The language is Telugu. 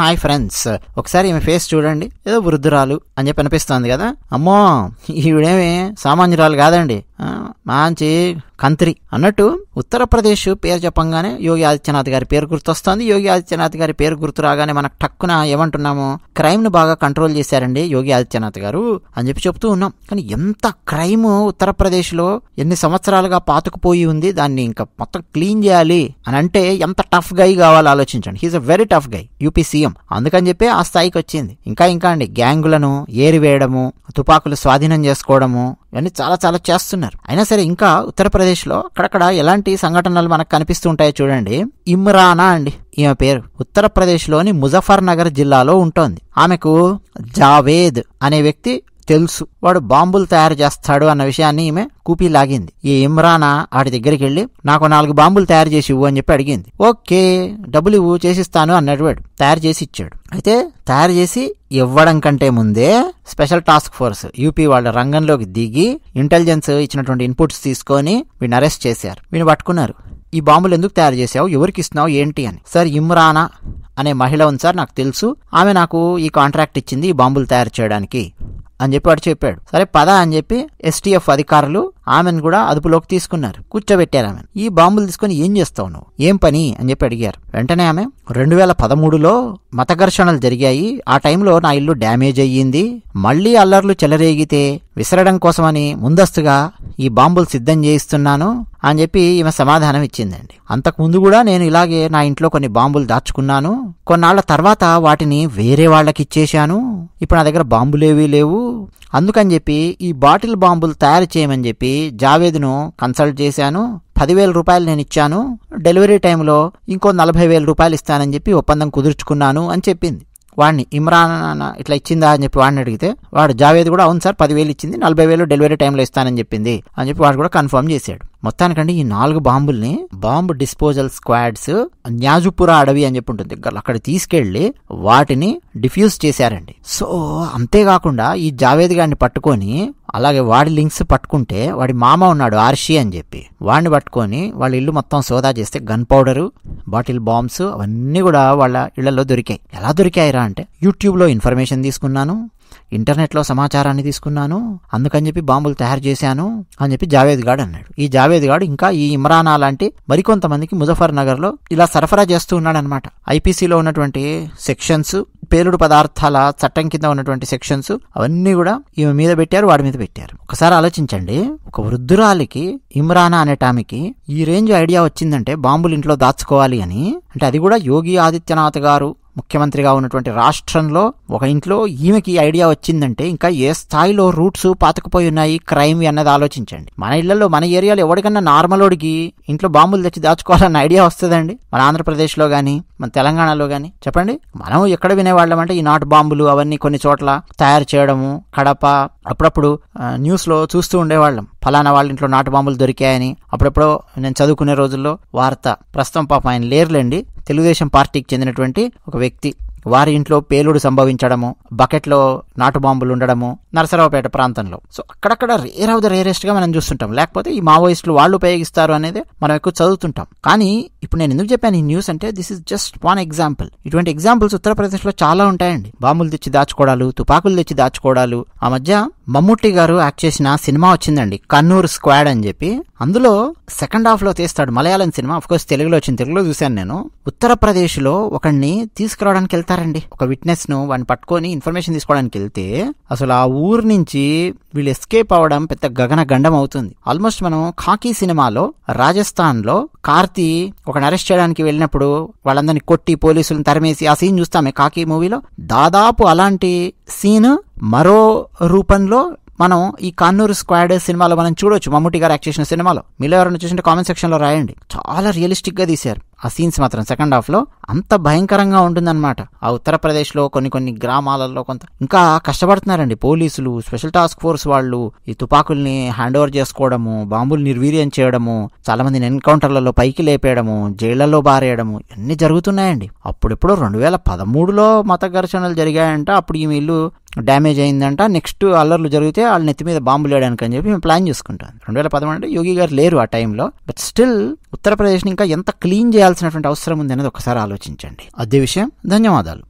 హాయ్ ఫ్రెండ్స్ ఒకసారి ఈమె ఫేస్ చూడండి ఏదో వృద్ధురాలు అని చెప్పి అనిపిస్తోంది కదా అమ్మో ఈవిడేమి సామాన్యురాలు కాదండి మంచి కంత్రి అన్నట్టు ఉత్తరప్రదేశ్ పేరు చెప్పంగానే యోగి ఆదిత్యనాథ్ గారి పేరు గుర్తొస్తుంది యోగి ఆదిత్యనాథ్ గారి పేరు గుర్తు రాగానే మనకు టక్కున ఏమంటున్నాము క్రైమ్ను బాగా కంట్రోల్ చేశారండి యోగి ఆదిత్యనాథ్ గారు అని చెప్పి చెప్తూ ఉన్నాం కానీ ఎంత క్రైమ్ ఉత్తరప్రదేశ్లో ఎన్ని సంవత్సరాలుగా పాతుకుపోయి ఉంది దాన్ని ఇంకా మొత్తం క్లీన్ చేయాలి అని అంటే ఎంత టఫ్ గై కావాలి ఆలోచించండి he's a very tough guy UP CM అందుకని చెప్పి ఆ స్థాయికి వచ్చింది ఇంకా ఇంకా అండి గ్యాంగులను ఏరివేయడము తుపాకులు స్వాధీనం చేసుకోవడము ఇవన్నీ చాలా చాలా చేస్తున్నారు అయినా సరే ఇంకా ఉత్తరప్రదేశ్లో అక్కడక్కడ ఎలాంటి సంఘటనలు మనకు కనిపిస్తూ ఉంటాయో చూడండి ఇమ్రానా అండి ఈమె పేరు ఉత్తరప్రదేశ్లోని ముజఫర్నగర్ జిల్లాలో ఉంటోంది ఆమెకు జావేద్ అనే వ్యక్తి తెలుసు వాడు బాంబులు తయారు చేస్తాడు అన్న విషయాన్ని ఈమె కూపీ లాగింది ఈ ఇమ్రానా ఆడి దగ్గరికి వెళ్ళి నాకు నాలుగు బాంబులు తయారు చేసి ఇవ్వు అని చెప్పి అడిగింది ఓకే డబ్బులు ఇవ్వు చేసిస్తాను అన్నాడు వాడు తయారు చేసి ఇచ్చాడు అయితే తయారు చేసి ఇవ్వడం కంటే ముందే స్పెషల్ టాస్క్ ఫోర్స్ యూపీ వాళ్ళ రంగంలోకి దిగి ఇంటెలిజెన్స్ ఇచ్చినటువంటి ఇన్పుట్స్ తీసుకొని వీడిని అరెస్ట్ చేశారు వీడిని పట్టుకున్నారు ఈ బాంబులు ఎందుకు తయారు చేసావు ఎవరికి ఇస్తున్నావు ఏంటి అని సార్ ఇమ్రానా అనే మహిళ ఉంది సార్ నాకు తెలుసు ఆమె నాకు ఈ కాంట్రాక్ట్ ఇచ్చింది ఈ బాంబులు తయారు చేయడానికి అని చెప్పి వాడు చెప్పాడు సరే పద అని చెప్పి ఎస్టీఎఫ్ అధికారులు ఆమెను కూడా అదుపులోకి తీసుకున్నారు కూర్చోబెట్టారు ఆమె ఈ బాంబులు తీసుకుని ఏం చేస్తావు నువ్వు ఏం పని అని చెప్పి అడిగారు వెంటనే ఆమె రెండు వేల పదమూడులో మత ఘర్షణలు జరిగాయి ఆ టైంలో నా ఇల్లు డ్యామేజ్ అయ్యింది మళ్లీ అల్లర్లు చెలరేగితే విసరడం కోసమని ముందస్తుగా ఈ బాంబులు సిద్ధం చేయిస్తున్నాను అని చెప్పి ఈమె సమాధానం ఇచ్చిందండి అంతకుముందు కూడా నేను ఇలాగే నా ఇంట్లో కొన్ని బాంబులు దాచుకున్నాను కొన్నాళ్ల తర్వాత వాటిని వేరే వాళ్ళకి ఇచ్చేశాను ఇప్పుడు నా దగ్గర బాంబులేవీ లేవు అందుకని చెప్పి ఈ బాటిల్ బాంబులు తయారు చేయమని చెప్పి జావేద్ను కన్సల్ట్ చేశాను పదివేల రూపాయలు నేను ఇచ్చాను డెలివరీ టైంలో ఇంకో నలభై వేల రూపాయలు ఇస్తానని చెప్పి ఒప్పందం కుదుర్చుకున్నాను అని చెప్పింది వాడిని ఇమ్రాన్ ఇట్లా ఇచ్చిందా అని చెప్పి వాడిని అడిగితే వాడు జావేద్ కూడా అవును సార్ పదివేలు ఇచ్చింది నలభై వేలు డెలివరీ టైంలో ఇస్తానని చెప్పింది అని చెప్పి వాడు కూడా కన్ఫర్మ్ చేశాడు మొత్తానికంటే ఈ నాలుగు బాంబుల్ని బాంబు డిస్పోజల్ స్క్వాడ్స్ న్యాజుపురా అడవి అని చెప్పి ఉంటుంది అక్కడ తీసుకెళ్లి వాటిని డిఫ్యూజ్ చేశారండి సో అంతేకాకుండా ఈ జావేద్ గారిని పట్టుకొని అలాగే వాడి లింక్స్ పట్టుకుంటే వాడి మామ ఉన్నాడు ఆర్షి అని చెప్పి వాడిని పట్టుకొని వాళ్ళ ఇల్లు మొత్తం సోదా చేస్తే గన్ పౌడరు బాటిల్ బాంబ్స్ అవన్నీ కూడా వాళ్ళ ఇళ్లలో దొరికాయి ఎలా దొరికాయిరా అంటే యూట్యూబ్లో ఇన్ఫర్మేషన్ తీసుకున్నాను ఇంటర్నెట్లో సమాచారాన్ని తీసుకున్నాను అందుకని చెప్పి బాంబులు తయారు చేశాను అని చెప్పి జావేద్ గాడ్ అన్నాడు ఈ జావేద్ గాడు ఇంకా ఈ ఇమ్రానా లాంటి మరికొంతమందికి ముజఫర్ నగర్లో ఇలా సరఫరా చేస్తూ ఉన్నాడనమాట ఐపీసీలో ఉన్నటువంటి సెక్షన్స్ పేలుడు పదార్థాల చట్టం కింద ఉన్నటువంటి సెక్షన్స్ అవన్నీ కూడా ఈమె మీద పెట్టారు వాడి మీద పెట్టారు ఒకసారి ఆలోచించండి ఒక వృద్ధురాలికి ఇమ్రానా అనే టామికి ఈ రేంజ్ ఐడియా వచ్చిందంటే బాంబులు ఇంట్లో దాచుకోవాలి అని అంటే అది కూడా యోగి ఆదిత్యనాథ్ గారు ముఖ్యమంత్రిగా ఉన్నటువంటి రాష్ట్రంలో ఒక ఇంట్లో ఈమెకి ఐడియా వచ్చిందంటే ఇంకా ఏ స్థాయిలో రూట్స్ పాతకుపోయి ఉన్నాయి క్రైమ్ అన్నది ఆలోచించండి మన ఇళ్లలో మన ఏరియాలో ఎవరికన్నా నార్మలోడికి ఇంట్లో బాంబులు తెచ్చి దాచుకోవాలన్న ఐడియా వస్తుందండి మన ఆంధ్రప్రదేశ్లో కానీ మన తెలంగాణలో కానీ చెప్పండి మనం ఎక్కడ వినేవాళ్ళం అంటే ఈ నాటు బాంబులు అవన్నీ కొన్ని చోట్ల తయారు చేయడము కడప అప్పుడప్పుడు న్యూస్లో చూస్తూ ఉండేవాళ్ళం ఫలానా వాళ్ళ ఇంట్లో నాటు బాంబులు దొరికాయని అప్పుడప్పుడు నేను చదువుకునే రోజుల్లో వార్త ప్రస్తుతం పాప ఆయన లేరులేండి తెలుగుదేశం పార్టీకి చెందినటువంటి ఒక వ్యక్తి వారి ఇంట్లో పేలుడు సంభవించడము బకెట్లో నాటు బాంబులు ఉండడము నరసరావుపేట ప్రాంతంలో సో అక్కడక్కడ రేర్ ఆఫ్ ద రేరెస్ట్ గా మనం చూస్తుంటాం లేకపోతే ఈ మావోయిస్టులు వాళ్ళు ఉపయోగిస్తారు అనేది మనం ఎక్కువ చదువుతుంటాం కానీ ఇప్పుడు నేను ఎందుకు చెప్పాను ఈ న్యూస్ అంటే this is just one example ఇటువంటి ఎగ్జాంపుల్స్ ఉత్తరప్రదేశ్ లో చాలా ఉంటాయండి బాంబులు తెచ్చి దాచుకోవడాలు తుపాకులు తెచ్చి దాచుకోవడాలు ఆ మధ్య మమ్ముట్టి గారు యాక్ట్ చేసిన సినిమా వచ్చిందండి కన్నూర్ స్క్వాడ్ అని చెప్పి అందులో సెకండ్ హాఫ్ లో తీస్తాడు మలయాళం సినిమా అఫ్ కోర్స్ తెలుగులో వచ్చింది తెలుగులో చూశాను నేను ఉత్తరప్రదేశ్ లో ఒకడిని తీసుకురావడానికి వెళ్తారండి ఒక విట్నెస్ ను వాడిని పట్టుకొని ఇన్ఫర్మేషన్ తీసుకోవడానికి వెళ్తే అసలు ఆ ఊరు నుంచి వీళ్ళు ఎస్కేప్ అవడం పెద్ద గగన గండం అవుతుంది ఆల్మోస్ట్ మనం కాకి సినిమాలో రాజస్థాన్ లో కార్తి ఒక అరెస్ట్ చేయడానికి వెళ్ళినప్పుడు వాళ్ళందరినీ కొట్టి పోలీసులను తరిమేసి ఆ సీన్ చూస్తామే కాకి మూవీలో దాదాపు అలాంటి సీన్ మరో రూపంలో మనం ఈ కన్నూరు స్క్వాడ్ సినిమాలో మనం చూడొచ్చు మమ్మూటి గారు యాక్ట్ చేసిన సినిమాలో మీలో ఎవరైనా చూసింటే కామెంట్ సెక్షన్లో రాయండి చాలా రియలిస్టిక్గా తీశారు ఆ సీన్స్ మాత్రం సెకండ్ హాఫ్లో అంత భయంకరంగా ఉంటుందన్నమాట ఆ ఉత్తరప్రదేశ్లో కొన్ని కొన్ని గ్రామాలలో కొంత ఇంకా కష్టపడుతున్నారండి పోలీసులు స్పెషల్ టాస్క్ ఫోర్స్ వాళ్ళు ఈ తుపాకుల్ని హ్యాండ్ ఓవర్ చేసుకోవడము బాంబులు నిర్వీర్యం చేయడము చాలామందిని ఎన్కౌంటర్లలో పైకి లేపేయడము జైళ్లలో బారేయడము ఇవన్నీ జరుగుతున్నాయండి అప్పుడెప్పుడు రెండు వేల పదమూడులో మత ఘర్షణలు జరిగాయంట అప్పుడు ఈ ఇల్లు డ్యామేజ్ అయిందంట నెక్స్ట్ అల్లర్లు జరిగితే వాళ్ళ నెత్తి మీద బాంబు లేడానికి అని చెప్పి మేము ప్లాన్ చేసుకుంటాం రెండు వేల పదమూడు అంటే యోగి గారు లేరు ఆ టైంలో బట్ స్టిల్ ఉత్తరప్రదేశ్ని ఇంకా ఎంత క్లీన్ చేయాల్సినటువంటి అవసరం ఉంది అనేది ఒకసారి ఆలోచించండి అదే విషయం ధన్యవాదాలు